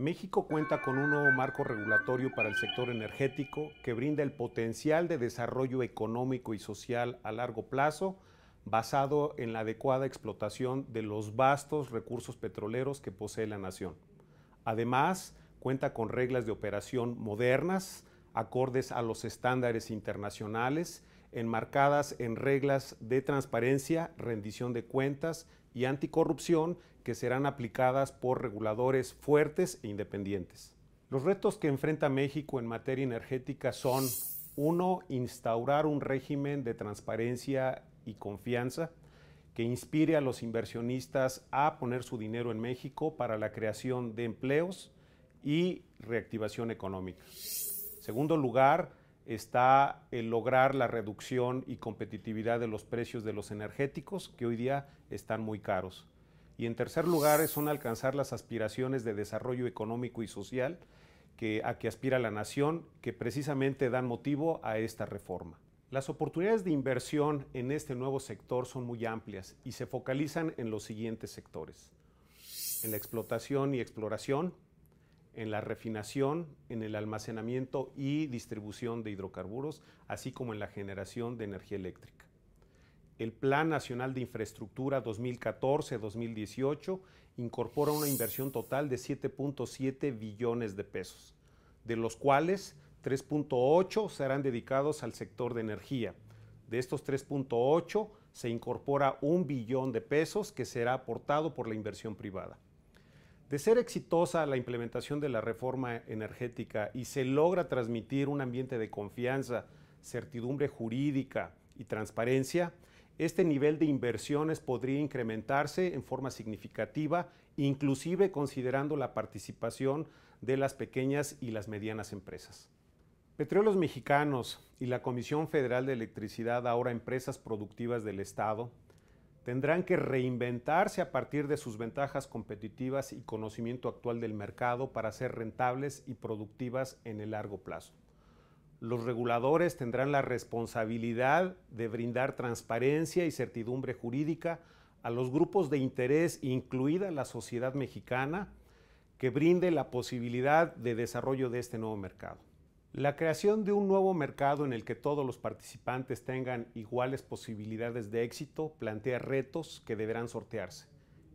México cuenta con un nuevo marco regulatorio para el sector energético que brinda el potencial de desarrollo económico y social a largo plazo basado en la adecuada explotación de los vastos recursos petroleros que posee la nación. Además, cuenta con reglas de operación modernas, acordes a los estándares internacionales enmarcadas en reglas de transparencia, rendición de cuentas y anticorrupción que serán aplicadas por reguladores fuertes e independientes. Los retos que enfrenta México en materia energética son, uno, instaurar un régimen de transparencia y confianza que inspire a los inversionistas a poner su dinero en México para la creación de empleos y reactivación económica. Segundo lugar, está el lograr la reducción y competitividad de los precios de los energéticos, que hoy día están muy caros. Y en tercer lugar son alcanzar las aspiraciones de desarrollo económico y social a que aspira la nación, que precisamente dan motivo a esta reforma. Las oportunidades de inversión en este nuevo sector son muy amplias y se focalizan en los siguientes sectores. En la explotación y exploración, en la refinación, en el almacenamiento y distribución de hidrocarburos, así como en la generación de energía eléctrica. El Plan Nacional de Infraestructura 2014-2018 incorpora una inversión total de 7.7 billones de pesos, de los cuales 3.8 serán dedicados al sector de energía. De estos 3.8 se incorpora un billón de pesos que será aportado por la inversión privada. De ser exitosa la implementación de la reforma energética y se logra transmitir un ambiente de confianza, certidumbre jurídica y transparencia, este nivel de inversiones podría incrementarse en forma significativa, inclusive considerando la participación de las pequeñas y las medianas empresas. Petróleos Mexicanos y la Comisión Federal de Electricidad, ahora empresas productivas del Estado, tendrán que reinventarse a partir de sus ventajas competitivas y conocimiento actual del mercado para ser rentables y productivas en el largo plazo. Los reguladores tendrán la responsabilidad de brindar transparencia y certidumbre jurídica a los grupos de interés, incluida la sociedad mexicana, que brinde la posibilidad de desarrollo de este nuevo mercado. La creación de un nuevo mercado en el que todos los participantes tengan iguales posibilidades de éxito plantea retos que deberán sortearse.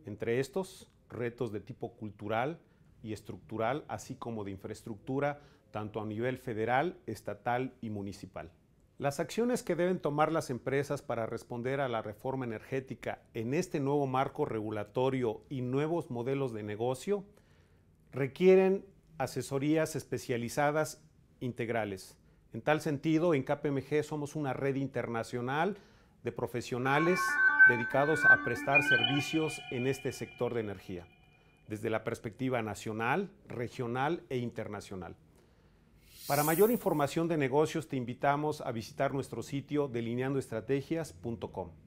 Entre estos, retos de tipo cultural y estructural, así como de infraestructura, tanto a nivel federal, estatal y municipal. Las acciones que deben tomar las empresas para responder a la reforma energética en este nuevo marco regulatorio y nuevos modelos de negocio requieren asesorías especializadas integrales. En tal sentido, en KPMG somos una red internacional de profesionales dedicados a prestar servicios en este sector de energía, desde la perspectiva nacional, regional e internacional. Para mayor información de negocios te invitamos a visitar nuestro sitio delineandoestrategias.com.